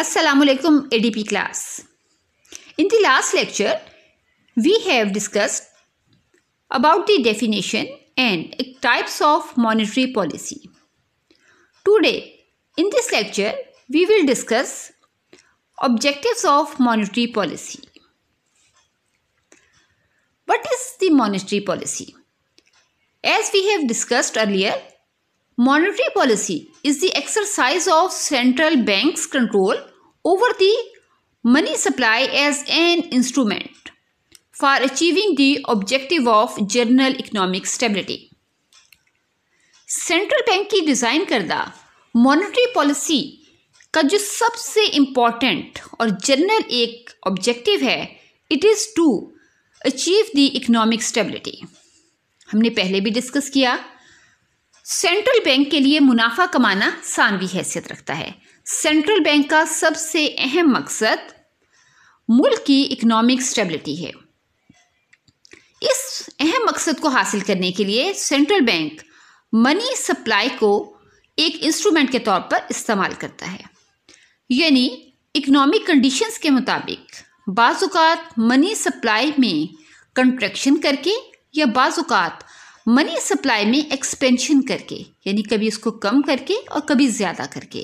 Assalamualaikum ADP class. In the last lecture, we have discussed about the definition and types of monetary policy. Today, in this lecture, we will discuss objectives of monetary policy. What is the monetary policy? As we have discussed earlier, monetary policy is the exercise of central bank's control over the money supply as an instrument for achieving the objective of general economic stability. Central bank की design करदा monetary policy का जो सबसे important और general एक objective है it is to achieve the economic stability हमने पहले भी डिस्कस किया सेंट्रल बैंक के लिए मुनाफा कमाना सानवी हैसियत रखता है सेंट्रल बैंक का सबसे अहम मकसद मुल्क की इकोनॉमिक स्टेबिलिटी है इस अहम मकसद को हासिल करने के लिए सेंट्रल बैंक मनी सप्लाई को एक इंस्ट्रूमेंट के तौर पर इस्तेमाल करता है यानी इकोनॉमिक कंडीशंस के मुताबिक बाज़ात मनी सप्लाई में कंट्रैक्शन करके या बाज़ात मनी सप्लाई में एक्सपेंशन करके यानी कभी उसको कम करके और कभी ज़्यादा करके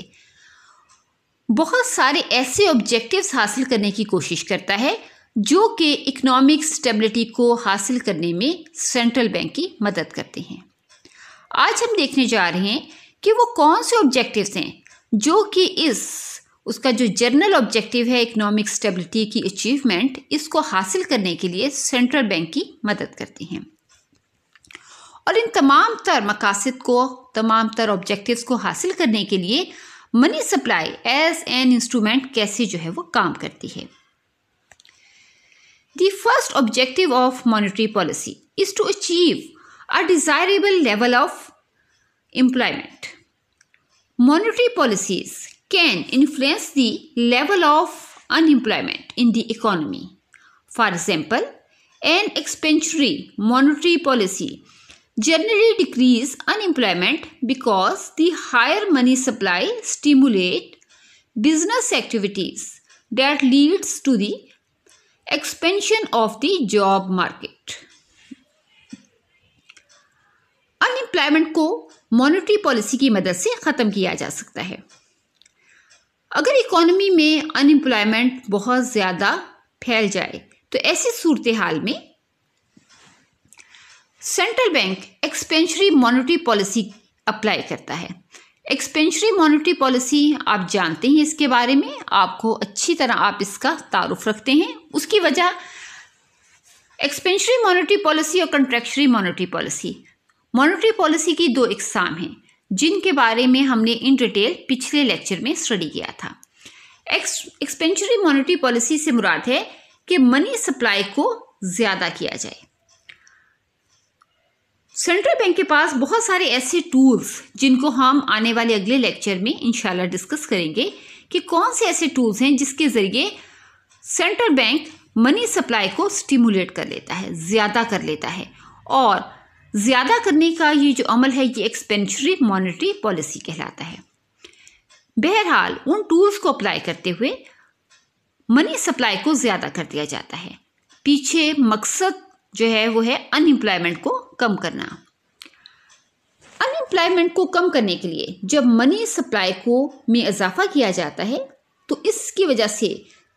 बहुत सारे ऐसे ऑब्जेक्टिव्स हासिल करने की कोशिश करता है जो कि इकोनॉमिक स्टेबिलिटी को हासिल करने में सेंट्रल बैंक की मदद करते हैं आज हम देखने जा रहे हैं कि वो कौन से ऑब्जेक्टिव्स हैं जो कि इस उसका जो जर्नल ऑब्जेक्टिव है इकोनॉमिक स्टेबिलिटी की अचीवमेंट इसको हासिल करने के लिए सेंट्रल बैंक की मदद करते हैं और इन तमाम तर मकासद को तमाम तर ऑब्जेक्टिव को हासिल करने के लिए money supply as an instrument कैसे जो है वो काम करती है the first objective of monetary policy is to achieve a desirable level of employment monetary policies can influence the level of unemployment in the economy for example an expansionary monetary policy generally decrease unemployment because the higher money supply stimulate business activities that leads to the expansion of the job market unemployment को monetary policy की मदद से ख़त्म किया जा सकता है अगर इकोनॉमी में अनएम्प्लॉयमेंट बहुत ज़्यादा फैल जाए तो ऐसी सूरत हाल में central bank expansionary monetary policy apply करता है एक्सपेंशरी मॉनिटरी पॉलिसी आप जानते हैं इसके बारे में आपको अच्छी तरह आप इसका तारुफ रखते हैं उसकी वजह एक्सपेंशरी मॉनिटरी पॉलिसी और contractionary monetary policy monetary policy की दो इकसाम हैं जिनके बारे में हमने इन डिटेल पिछले लेक्चर में स्टडी किया था एक्सपेंशरी मॉनिटरी पॉलिसी से मुराद है कि मनी सप्लाई को ज़्यादा किया जाए सेंट्रल बैंक के पास बहुत सारे ऐसे टूल्स जिनको हम आने वाले अगले लेक्चर में इंशाल्लाह डिस्कस करेंगे कि कौन से ऐसे टूल्स हैं जिसके ज़रिए सेंट्रल बैंक मनी सप्लाई को स्टिमुलेट कर लेता है ज़्यादा कर लेता है और ज़्यादा करने का ये जो अमल है ये एक्सपेंशरी मॉनिटरी पॉलिसी कहलाता है बहरहाल उन टूल्स को अप्लाई करते हुए मनी सप्लाई को ज़्यादा कर दिया जाता है पीछे मकसद जो है वो है अनएम्प्लॉयमेंट को कम करना अनएम्प्लॉयमेंट को कम करने के लिए जब मनी सप्लाई को में इजाफा किया जाता है तो इसकी वजह से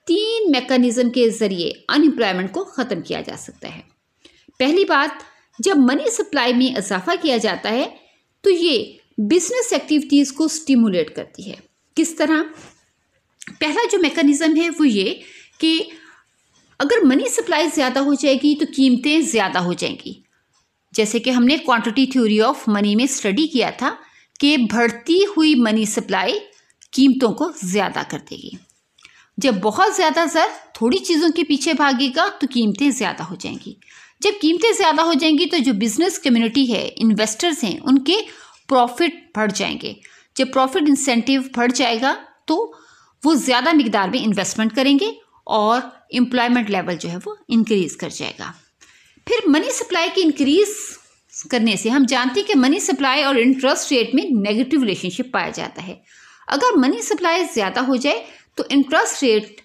तीन मैकेनिज़्म के ज़रिए अनएम्प्लॉयमेंट को ख़त्म किया जा सकता है पहली बात जब मनी सप्लाई में इजाफा किया जाता है तो ये बिजनेस एक्टिविटीज़ को स्टिमुलेट करती है किस तरह पहला जो मैकेनिज़्म है वो ये कि अगर मनी सप्लाई ज़्यादा हो जाएगी तो कीमतें ज़्यादा हो जाएंगी जैसे कि हमने क्वांटिटी थ्योरी ऑफ मनी में स्टडी किया था कि बढ़ती हुई मनी सप्लाई कीमतों को ज़्यादा कर देगी जब बहुत ज़्यादा ज़र थोड़ी चीज़ों के पीछे भागेगा तो कीमतें ज़्यादा हो जाएंगी जब कीमतें ज़्यादा हो जाएंगी तो जो बिज़नेस कम्युनिटी है इन्वेस्टर्स हैं उनके प्रॉफिट बढ़ जाएंगे जब प्रॉफिट इंसेंटिव बढ़ जाएगा तो वो ज़्यादा मिकदार में इन्वेस्टमेंट करेंगे और एम्प्लॉयमेंट लेवल जो है वो इंक्रीज कर जाएगा फिर मनी सप्लाई की इंक्रीज करने से हम जानते हैं कि मनी सप्लाई और इंटरेस्ट रेट में नेगेटिव रिलेशनशिप पाया जाता है अगर मनी सप्लाई ज़्यादा हो जाए तो इंटरेस्ट रेट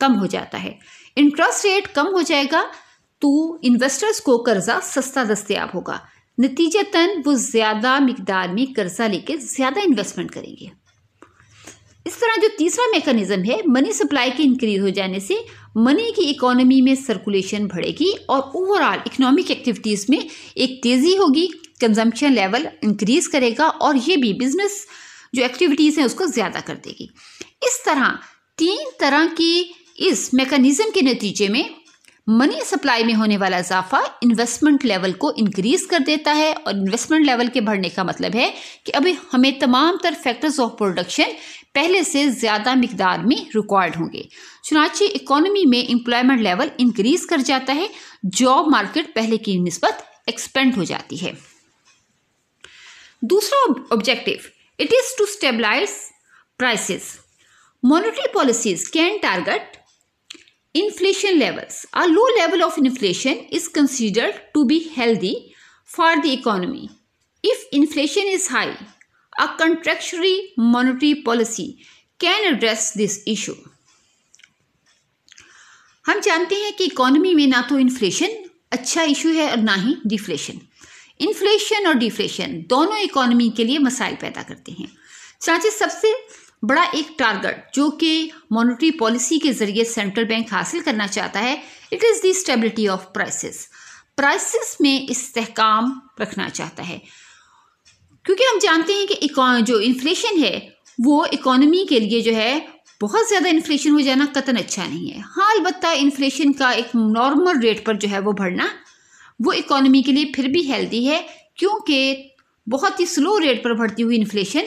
कम हो जाता है इंटरेस्ट रेट कम हो जाएगा तो इन्वेस्टर्स को कर्ज़ा सस्ता दस्तियाब होगा नतीजतन वो ज़्यादा मकदार में कर्ज़ा लेके ज़्यादा इन्वेस्टमेंट करेंगे इस तरह जो तीसरा मैकेनिज्म है मनी सप्लाई के इंक्रीज हो जाने से मनी की इकोनॉमी में सर्कुलेशन बढ़ेगी और ओवरऑल इकोनॉमिक एक्टिविटीज़ में एक तेज़ी होगी कंजम्पशन लेवल इंक्रीज करेगा और ये भी बिजनेस जो एक्टिविटीज़ हैं उसको ज़्यादा कर देगी इस तरह तीन तरह की इस मेकनिज़म के नतीजे में मनी सप्लाई में होने वाला इजाफा इन्वेस्टमेंट लेवल को इंक्रीज कर देता है और इन्वेस्टमेंट लेवल के बढ़ने का मतलब है कि अभी हमें तमाम तर फैक्टर्स ऑफ प्रोडक्शन पहले से ज़्यादा मकदार में रिकॉर्ड होंगे चुनाची इकोनॉमी में एम्प्लॉयमेंट लेवल इंक्रीज कर जाता है जॉब मार्केट पहले की नस्बत एक्सपेंड हो जाती है दूसरा objective it is to stabilize prices monetary policies can target Inflation levels. A low level of inflation is considered to be healthy for the economy. If inflation is high, a contractionary monetary policy can address this issue. हम जानते हैं कि economy में ना तो inflation अच्छा issue है और ना ही डिफ्लेशन इन्फ्लेशन और डिफ्लेशन दोनों इकोनॉमी के लिए मसाइल पैदा करते हैं चाँचे सबसे बड़ा एक टारगेट जो कि मॉनेटरी पॉलिसी के जरिए सेंट्रल बैंक हासिल करना चाहता है it is the stability of prices prices में इस्तेकाम रखना चाहता है क्योंकि हम जानते हैं कि जो इन्फ्लेशन है वो इकोनॉमी के लिए जो है बहुत ज़्यादा इन्फ्लेशन हो जाना कतन अच्छा नहीं है हाँ अलबत् इन्फ्लेशन का एक नॉर्मल रेट पर जो है वो बढ़ना वो इकोनॉमी के लिए फिर भी हेल्दी है क्योंकि बहुत ही स्लो रेट पर बढ़ती हुई इन्फ्लेशन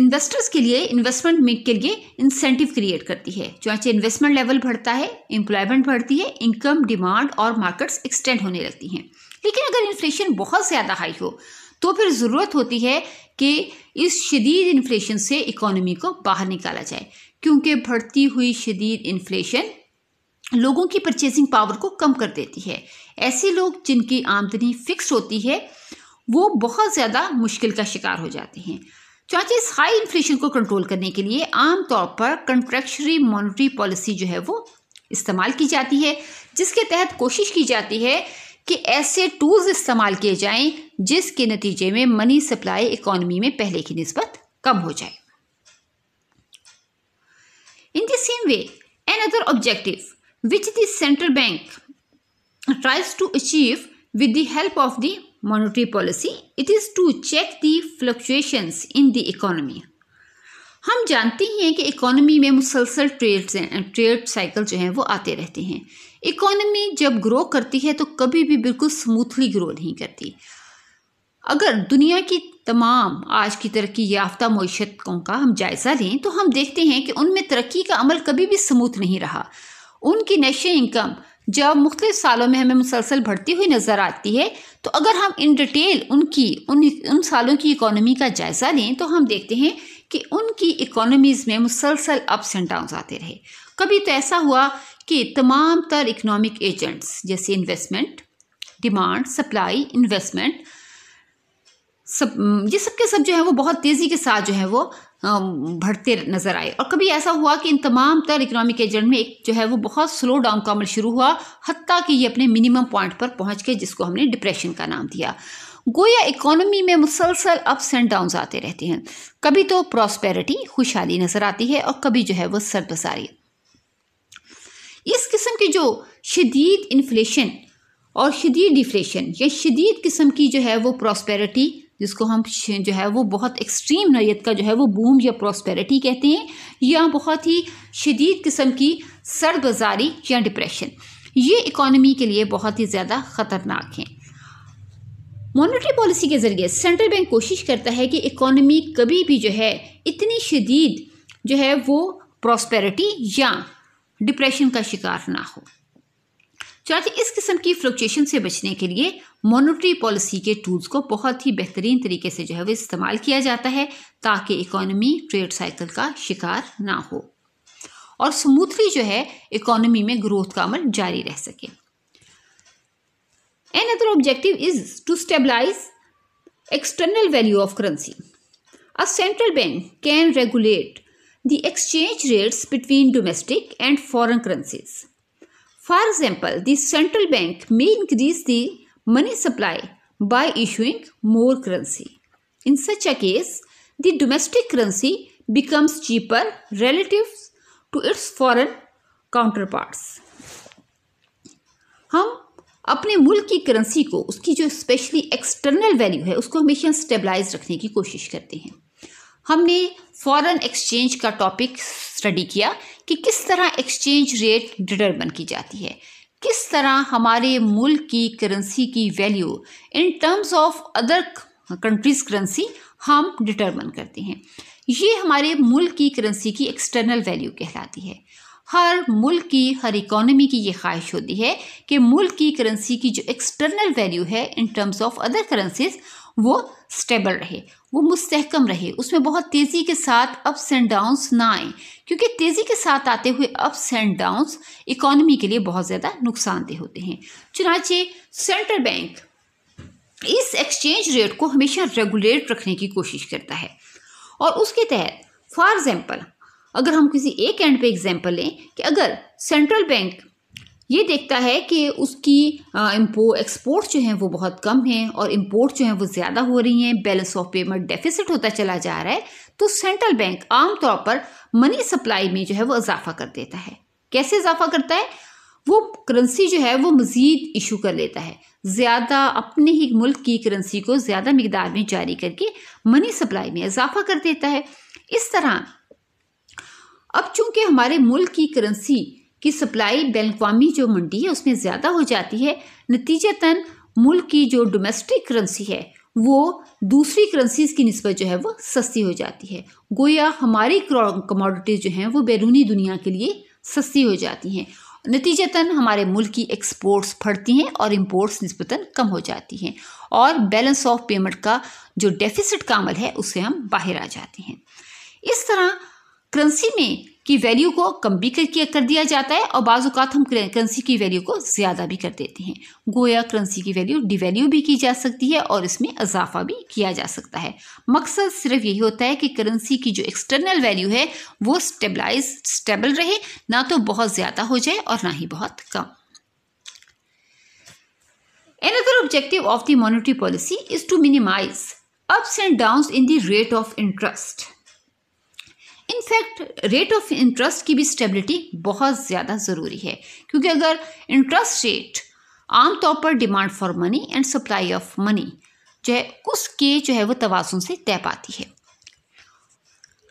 इन्वेस्टर्स के लिए इन्वेस्टमेंट मेक के लिए इंसेंटिव क्रिएट करती है चाहे इन्वेस्टमेंट लेवल बढ़ता है एम्प्लॉयमेंट बढ़ती है इनकम डिमांड और मार्केट्स एक्सटेंड होने लगती हैं लेकिन अगर इन्फ्लेशन बहुत ज़्यादा हाई हो तो फिर ज़रूरत होती है कि इस शदीद इन्फ्लेशन से इकोनॉमी को बाहर निकाला जाए क्योंकि बढ़ती हुई शदीद इन्फ्लेशन लोगों की परचेसिंग पावर को कम कर देती है ऐसे लोग जिनकी आमदनी फिक्स होती है वो बहुत ज़्यादा मुश्किल का शिकार हो जाते हैं इस हाई इन्फ्लेशन को कंट्रोल करने के लिए आमतौर पर कंट्रेक्शरी मॉनिटरी पॉलिसी जो है वो इस्तेमाल की जाती है जिसके तहत कोशिश की जाती है कि ऐसे टूल्स इस्तेमाल किए जाएं जिसके नतीजे में मनी सप्लाई इकोनॉमी में पहले की नस्बत कम हो जाए in the same way an other objective which central bank tries to achieve with the help of the monetary policy it is to check the fluctuations in the economy हम जानते हैं कि इकोनॉमी में मुसलसल ट्रेड ट्रेड साइकिल जो हैं वो आते रहते हैं इकोनॉमी जब ग्रो करती है तो कभी भी बिल्कुल स्मूथली ग्रो नहीं करती अगर दुनिया की तमाम आज की तरक्की याफ्ता मीशतों का हम जायज़ा लें तो हम देखते हैं कि उनमें तरक्की का अमल कभी भी स्मूथ नहीं रहा उनकी नेशनल इनकम जब मुख्त सालों में हमें मुसलसल बढ़ती हुई नज़र आती है तो अगर हम इन डिटेल उनकी उन उन सालों की इकोनॉमी का जायज़ा लें तो हम देखते हैं कि उनकी इकोनॉमीज़ में मुसलसल अप्स एंड डाउन आते रहे कभी तो ऐसा हुआ कि तमाम तर इकनॉमिक एजेंट्स जैसे इन्वेस्टमेंट डिमांड सप्लाई इन्वेस्टमेंट सब ये सब के सब जो है वो बहुत तेज़ी के साथ जो है वो बढ़ते नज़र आए और कभी ऐसा हुआ कि इन तमाम तर इकोनॉमिक एजेंट में एक जो है वो बहुत स्लो डाउन का अमल शुरू हुआ हती कि ये अपने मिनिमम पॉइंट पर पहुंच गए जिसको हमने डिप्रेशन का नाम दिया गोया इकोनॉमी में मुसलसल अप्स एंड डाउन आते रहते हैं कभी तो प्रॉस्पेरिटी खुशहाली नज़र आती है और कभी जो है वो सरबसारी इस किस्म की जो शदीद इन्फ्लेशन और शदीद डिफ्लेशन या शदीद किस्म की जो है वो प्रॉस्पेरिटी जिसको हम जो है वो बहुत एक्सट्रीम नरीत का जो है वो बूम या प्रॉस्पेरिटी कहते हैं या बहुत ही शदीद किस्म की सरबजारी या डिप्रेशन ये इकॉनमी के लिए बहुत ही ज़्यादा ख़तरनाक हैं मॉनेटरी पॉलिसी के ज़रिए सेंट्रल बैंक कोशिश करता है कि इकॉनमी कभी भी जो है इतनी शदीद जो है वो प्रॉस्पेरिटी या डिप्रेशन का शिकार ना हो चर्च तो इस किस्म की फ्लक्चुएशन से बचने के लिए मोनिट्री पॉलिसी के टूल्स को बहुत ही बेहतरीन तरीके से जो है वो इस्तेमाल किया जाता है ताकि इकोनॉमी ट्रेड साइकिल का शिकार ना हो और स्मूथली जो है इकोनॉमी में ग्रोथ का अमल जारी रह सके an other objective is to stabilize external value of currency a central bank can regulate the exchange rates between domestic and foreign currencies For example, the central bank may increase the money supply by issuing more currency. In such a case, the domestic currency becomes cheaper relative to its foreign counterparts. हम अपने मुल्क की currency को उसकी जो specially external value है उसको हमेशा स्टेबलाइज रखने की कोशिश करते हैं हमने फॉरेन एक्सचेंज का टॉपिक स्टडी किया कि किस तरह एक्सचेंज रेट डिटरमिन की जाती है किस तरह हमारे मुल्क की करेंसी की value in terms of other countries currency हम डिटरमिन करते हैं ये हमारे मुल्क की करेंसी की एक्सटर्नल वैल्यू कहलाती है हर मुल्क की हर इकोनॉमी की ये ख्वाहिश होती है कि मुल्क की करेंसी की जो एक्सटर्नल वैल्यू है in terms of other currencies वो स्टेबल रहे वो मुस्तकम रहे उसमें बहुत तेज़ी के साथ अप्स एंड डाउन्स ना आए क्योंकि तेज़ी के साथ आते हुए अप्स एंड डाउन्स इकॉनमी के लिए बहुत ज़्यादा नुकसानदेह होते हैं चुनाचे सेंट्रल बैंक इस एक्सचेंज रेट को हमेशा रेगुलेट रखने की कोशिश करता है और उसके तहत फॉर एग्ज़ाम्पल अगर हम किसी एक एंड पे एग्जाम्पल लें कि अगर सेंट्रल बैंक ये देखता है कि उसकी इम्पो एक्सपोर्ट जो हैं वो बहुत कम हैं और इम्पोर्ट जो हैं वो ज़्यादा हो रही हैं बैलेंस ऑफ पेमेंट डेफिसिट होता चला जा रहा है तो सेंट्रल बैंक आमतौर पर मनी सप्लाई में जो है वो इजाफा कर देता है कैसे इजाफा करता है वो करेंसी जो है वो मज़ीद इशू कर लेता है ज़्यादा अपने ही मुल्क की करेंसी को ज़्यादा मकदार में जारी करके मनी सप्लाई में इजाफा कर देता है इस तरह अब चूंकि हमारे मुल्क की करेंसी की सप्लाई बेलकवामी जो मंडी है उसमें ज़्यादा हो जाती है नतीजतन मुल्क की जो डोमेस्टिक करेंसी है वो दूसरी करेंसीज की नस्बत जो है वो सस्ती हो जाती है गोया हमारी कमोडिटीज़ जो हैं वो बैरूनी दुनिया के लिए सस्ती हो जाती हैं नतीजतन हमारे मुल्क की एक्सपोर्ट्स फटती हैं और इम्पोर्ट्स नस्बता कम हो जाती हैं और बैलेंस ऑफ पेमेंट का जो डेफिसिट का अमल है उससे हम बाहर आ जाते हैं इस तरह करेंसी में की वैल्यू को कम भी कर, कर दिया जाता है और बाजूकात हम करेंसी की वैल्यू को ज़्यादा भी कर देते हैं गोया करेंसी की वैल्यू डिवेल्यू भी की जा सकती है और इसमें इजाफा भी किया जा सकता है मकसद सिर्फ यही होता है कि करेंसी की जो एक्सटर्नल वैल्यू है वो स्टेबलाइज स्टेबल रहे ना तो बहुत ज़्यादा हो जाए और ना ही बहुत कम other objective of the monetary policy is to minimize ups and down in the rate of interest in fact rate of interest की भी स्टेबिलिटी बहुत ज़्यादा ज़रूरी है क्योंकि अगर इंटरेस्ट रेट आमतौर पर demand for money and supply of money जो है उसके जो है वो तोज़ुन से तय पाती है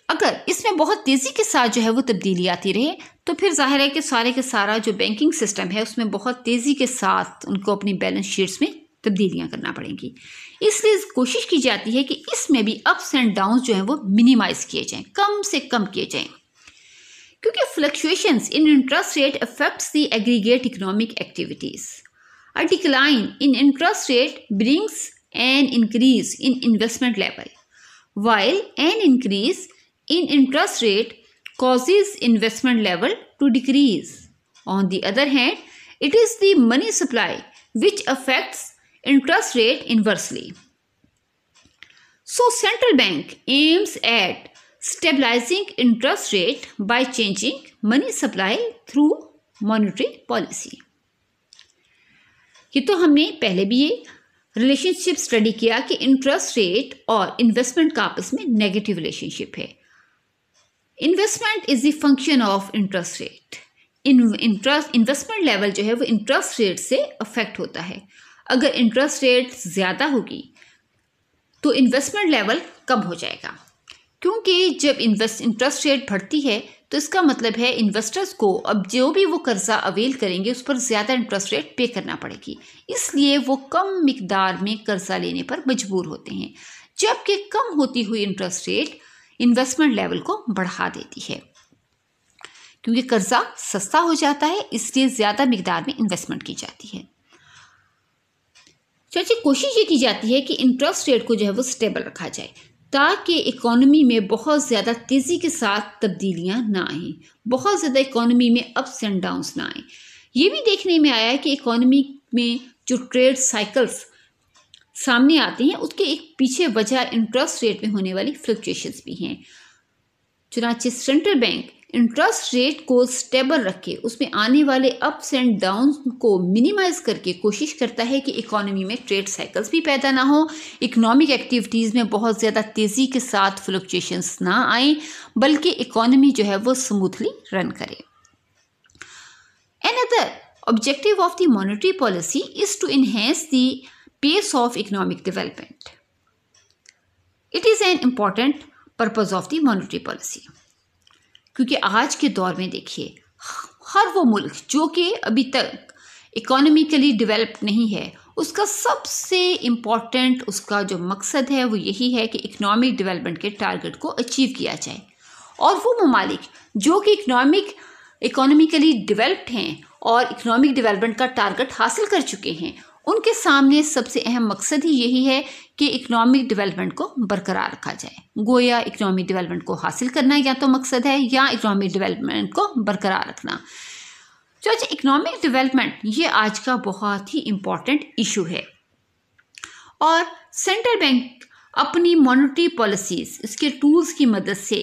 अगर इसमें बहुत तेज़ी के साथ जो है वो तब्दीली आती रहे तो फिर जाहिर है कि सारे के सारा जो बैंकिंग सिस्टम है उसमें बहुत तेज़ी के साथ उनको अपनी बैलेंस शीट्स में तब्दीलियाँ करना पड़ेंगी इसलिए कोशिश की जाती है कि इसमें भी अप्स एंड डाउन जो हैं वो मिनिमाइज किए जाएं कम से कम किए जाएं क्योंकि fluctuations in interest rate affects the aggregate economic activities a decline in interest rate brings an increase in investment level while an increase in interest rate causes investment level to decrease on the other hand it is the money supply which affects interest rate inversely. So central bank aims at stabilizing interest rate by changing money supply through monetary policy. ये तो हमने पहले भी ये relationship study किया कि interest rate और investment का आपस में नेगेटिव रिलेशनशिप है investment is the function of interest rate interest investment level जो है वो इंटरेस्ट रेट से अफेक्ट होता है अगर इंटरेस्ट रेट ज़्यादा होगी तो इन्वेस्टमेंट लेवल कम हो जाएगा क्योंकि जब इन्वेस्ट इंटरेस्ट रेट बढ़ती है तो इसका मतलब है इन्वेस्टर्स को अब जो भी वो कर्ज़ा अवेल करेंगे उस पर ज़्यादा इंटरेस्ट रेट पे करना पड़ेगी इसलिए वो कम मकदार में कर्ज़ा लेने पर मजबूर होते हैं जबकि कम होती हुई इंटरेस्ट रेट इन्वेस्टमेंट लेवल को बढ़ा देती है क्योंकि कर्ज़ा सस्ता हो जाता है इसलिए ज़्यादा मकदार में इन्वेस्टमेंट की जाती है चर्चा कोशिश ये की जाती है कि इंटरेस्ट रेट को जो है वो स्टेबल रखा जाए ताकि इकोनॉमी में बहुत ज़्यादा तेज़ी के साथ तब्दीलियाँ ना आएँ बहुत ज़्यादा इकोनॉमी में अप्स एंड डाउंस ना आएँ ये भी देखने में आया है कि इकोनॉमी में जो ट्रेड साइकिल्स सामने आती हैं उसके एक पीछे वजह इंटरेस्ट रेट में होने वाली फ्लक्चुएशंस भी हैं चुनाचे सेंट्रल बैंक इंटरेस्ट रेट को स्टेबल रखे उसमें आने वाले अप्स एंड डाउन को मिनिमाइज करके कोशिश करता है कि इकोनॉमी में ट्रेड साइकिल्स भी पैदा ना हो इकोनॉमिक एक्टिविटीज़ में बहुत ज़्यादा तेज़ी के साथ फ्लक्चुएशंस ना आए बल्कि इकोनॉमी जो है वो स्मूथली रन करे another objective of the monetary policy is to enhance the pace of economic development it is an important purpose of the monetary policy क्योंकि आज के दौर में देखिए हर वो मुल्क जो कि अभी तक इकोनॉमिकली डेवलप नहीं है उसका सबसे इम्पॉर्टेंट उसका जो मकसद है वो यही है कि इकनॉमिक डेवलपमेंट के टारगेट को अचीव किया जाए और वो ममालिक जो कि इकोनॉमिक इकोनॉमिकली डेवलप्ड हैं और इकनॉमिक डेवलपमेंट का टारगेट हासिल कर चुके हैं उनके सामने सबसे अहम मकसद ही यही है कि इकोनॉमिक डेवलपमेंट को बरकरार रखा जाए गोया इकोनॉमिक डेवलपमेंट को हासिल करना या तो मकसद है या इकोनॉमिक डेवलपमेंट को बरकरार रखना चर्च इकोनॉमिक डेवलपमेंट ये आज का बहुत ही इम्पॉर्टेंट इशू है और सेंट्रल बैंक अपनी मॉनिटरी पॉलिसीज़ इसके टूल्स की मदद से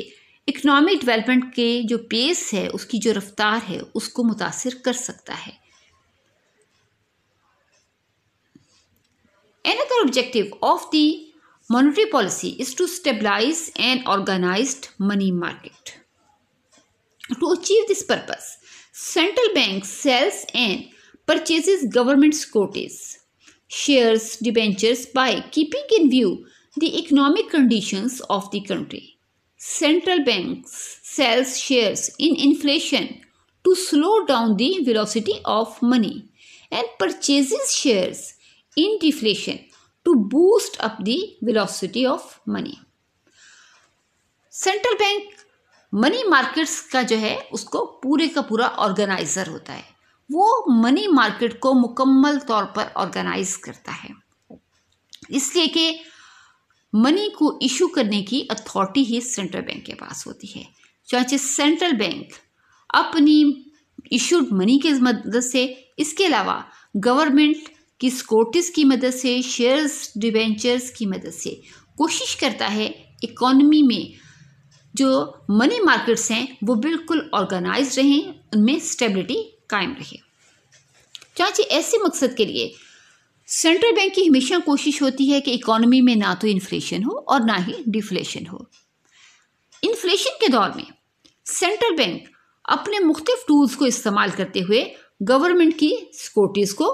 इकोनॉमिक डेवलपमेंट के जो पेस है उसकी जो रफ्तार है उसको मुतासर कर सकता है Another objective of the monetary policy is to stabilize an organized money market. To achieve this purpose, central bank sells and purchases government securities, shares, debentures by keeping in view the economic conditions of the country. Central banks sells shares in inflation to slow down the velocity of money and purchases shares in deflation to boost up the velocity of money central bank money markets का जो है उसको पूरे का पूरा organiser होता है वो मनी मार्केट को मुकम्मल तौर पर ऑर्गेनाइज करता है इसलिए कि मनी को इशू करने की अथॉरिटी ही सेंट्रल बैंक के पास होती है चाहे सेंट्रल बैंक अपनी इशूड मनी के मदद से इसके अलावा गवर्नमेंट कि स्कोटिस की मदद से शेयर्स डिवेंचर्स की मदद से कोशिश करता है इकोनॉमी में जो मनी मार्केट्स हैं वो बिल्कुल ऑर्गेनाइज रहें उनमें स्टेबिलिटी कायम रहे चाची ऐसे मकसद के लिए सेंट्रल बैंक की हमेशा कोशिश होती है कि इकोनॉमी में ना तो इन्फ्लेशन हो और ना ही डिफ्लेशन हो इन्फ्लेशन के दौर में सेंट्रल बैंक अपने मुख्तफ टूल्स को इस्तेमाल करते हुए गवर्नमेंट की सिक्योरिटीज़ को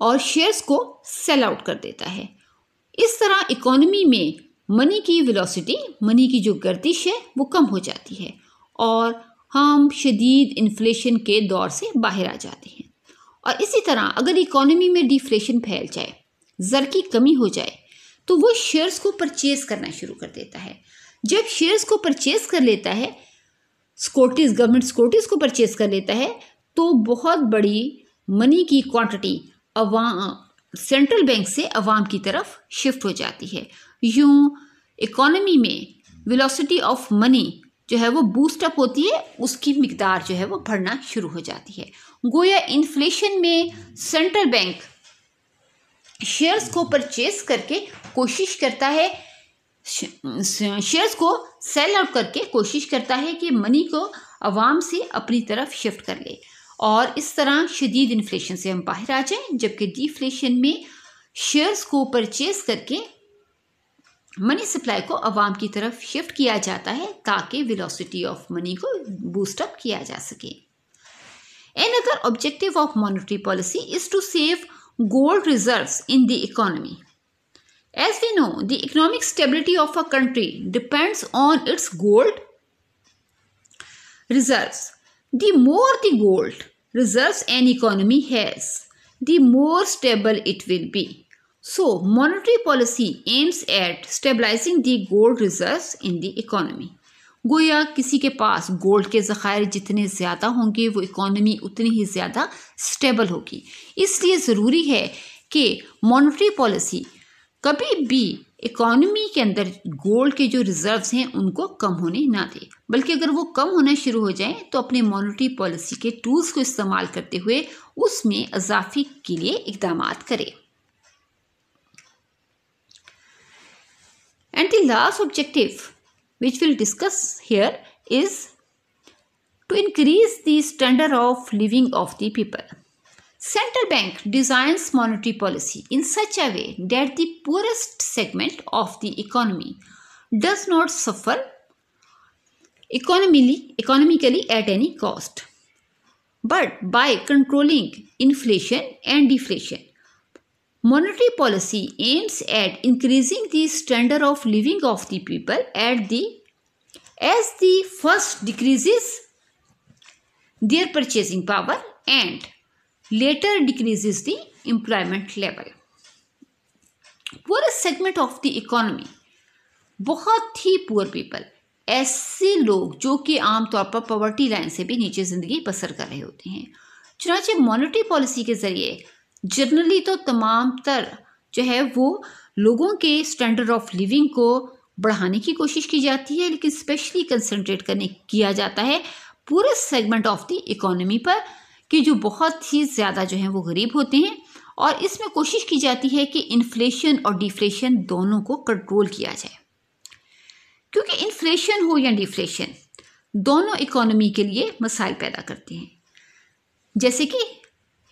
और शेयर्स को सेल आउट कर देता है इस तरह इकोनॉमी में मनी की वेलोसिटी मनी की जो गर्दिश है वो कम हो जाती है और हम शदीद इन्फ्लेशन के दौर से बाहर आ जाते हैं और इसी तरह अगर इकोनॉमी में डिफ्लेशन फैल जाए ज़र की कमी हो जाए तो वो शेयर्स को परचेज करना शुरू कर देता है जब शेयर्स को परचेज कर लेता है सिक्योरिटीज़ गवर्नमेंट सिक्योरिटीज़ को परचेज कर लेता है तो बहुत बड़ी मनी की क्वांटिटी अवाम सेंट्रल बैंक से अवाम की तरफ शिफ्ट हो जाती है यूँ इकोनॉमी में वेलोसिटी ऑफ मनी जो है वो बूस्ट अप होती है उसकी मकदार जो है वो बढ़ना शुरू हो जाती है गोया इन्फ्लेशन में सेंट्रल बैंक शेयर्स को परचेज करके कोशिश करता है शेयर्स को सेल आउट करके कोशिश करता है कि मनी को आवाम से अपनी तरफ शिफ्ट कर ले और इस तरह शदीद इन्फ्लेशन से हम बाहर आ जाएं जबकि डिफ्लेशन में शेयर्स को परचेज करके मनी सप्लाई को आवाम की तरफ शिफ्ट किया जाता है ताकि वेलोसिटी ऑफ मनी को बूस्टअप किया जा सके an other objective of monetary policy is to save gold reserve in the economy. As we know the economic stability of a country depends on its gold reserves The more the gold reserves an economy has, the more stable it will be. So, monetary policy aims at stabilizing the gold reserves in the economy. गोया किसी के पास gold के ज़ख़ायर जितने ज़्यादा होंगे वो economy उतनी ही ज़्यादा स्टेबल होगी इसलिए ज़रूरी है कि मॉनेटरी पॉलिसी कभी भी इकोनॉमी के अंदर गोल्ड के जो रिजर्व्स हैं उनको कम होने ना दे बल्कि अगर वो कम होना शुरू हो जाए तो अपने मॉनिटरी पॉलिसी के टूल्स को इस्तेमाल करते हुए उसमें इजाफे के लिए इकदाम करें and the last objective which will discuss here is to increase the standard of living of the people Central bank designs monetary policy in such a way that the poorest segment of the economy does not suffer economically, economically at any cost. But by controlling inflation and deflation, monetary policy aims at increasing the standard of living of the people at the as the first decreases their purchasing power and later decreases the employment level. Poor segment of the economy, बहुत ही poor people, ऐसे लोग जो कि आमतौर पर poverty line से भी नीचे ज़िंदगी बसर कर रहे होते हैं चुनाचे मॉनिटरी पॉलिसी के ज़रिए जनरली तो तमाम तर जो है वो लोगों के स्टैंडर्ड ऑफ लिविंग को बढ़ाने की कोशिश की जाती है लेकिन स्पेशली कंसंट्रेट करने किया जाता है पूरे सेगमेंट ऑफ द इकोनॉमी पर कि जो बहुत ही ज़्यादा जो है वो गरीब होते हैं और इसमें कोशिश की जाती है कि इन्फ्लेशन और डिफ्लेशन दोनों को कंट्रोल किया जाए क्योंकि इन्फ्लेशन हो या डिफ्लेशन दोनों इकोनॉमी के लिए मसाइल पैदा करते हैं जैसे कि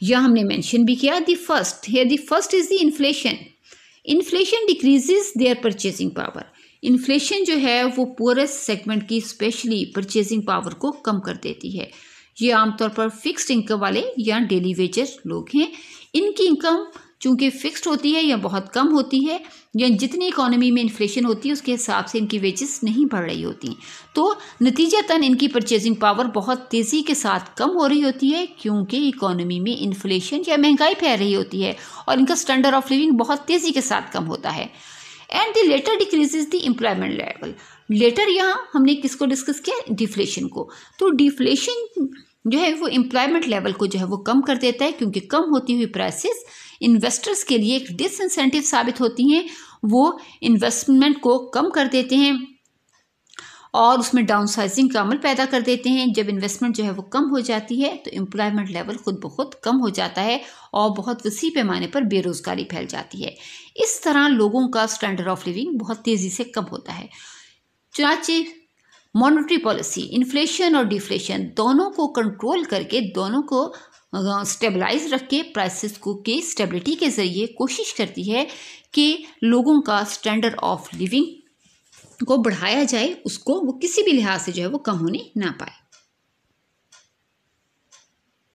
यह हमने मेंशन भी किया the first here the first is the inflation inflation decreases their purchasing power inflation जो है वो पोरेस्ट सेगमेंट की स्पेशली परचेजिंग पावर को कम कर देती है ये आमतौर पर फिक्स्ड इनकम वाले या डेली वेजर लोग हैं इनकी इनकम चूंकि फिक्स्ड होती है या बहुत कम होती है या जितनी इकोनॉमी में इन्फ्लेशन होती है उसके हिसाब से इनकी वेजेस नहीं बढ़ रही होती तो नतीजतन इनकी परचेजिंग पावर बहुत तेज़ी के साथ कम हो रही होती है क्योंकि इकोनॉमी में इन्फ्लेशन या महंगाई फैल रही होती है और इनका स्टैंडर्ड ऑफ लिविंग बहुत तेज़ी के साथ कम होता है and the latter is the employment level latter यहाँ हमने किसको डिस्कस किया डिफ्लेशन को तो डिफ्लेशन जो है वो एम्प्लॉयमेंट लेवल को जो है वो कम कर देता है क्योंकि कम होती हुई प्राइसेस इन्वेस्टर्स के लिए एक डिसइंसेंटिव साबित होती हैं वो इन्वेस्टमेंट को कम कर देते हैं और उसमें डाउन साइजिंग का अमल पैदा कर देते हैं जब इन्वेस्टमेंट जो है वो कम हो जाती है तो एम्प्लॉयमेंट लेवल खुद ब खुद कम हो जाता है और बहुत वसी पैमाने पर बेरोज़गारी फैल जाती है इस तरह लोगों का स्टैंडर्ड ऑफ लिविंग बहुत तेज़ी से कम होता है चुनाचे मॉनेटरी पॉलिसी इन्फ्लेशन और डिफ्लेशन दोनों को कंट्रोल करके दोनों को स्टेबलाइज रख के प्राइसेस को के स्टेबिलिटी के ज़रिए कोशिश करती है कि लोगों का स्टैंडर्ड ऑफ लिविंग को बढ़ाया जाए उसको वो किसी भी लिहाज से जो है वो कम होने ना पाए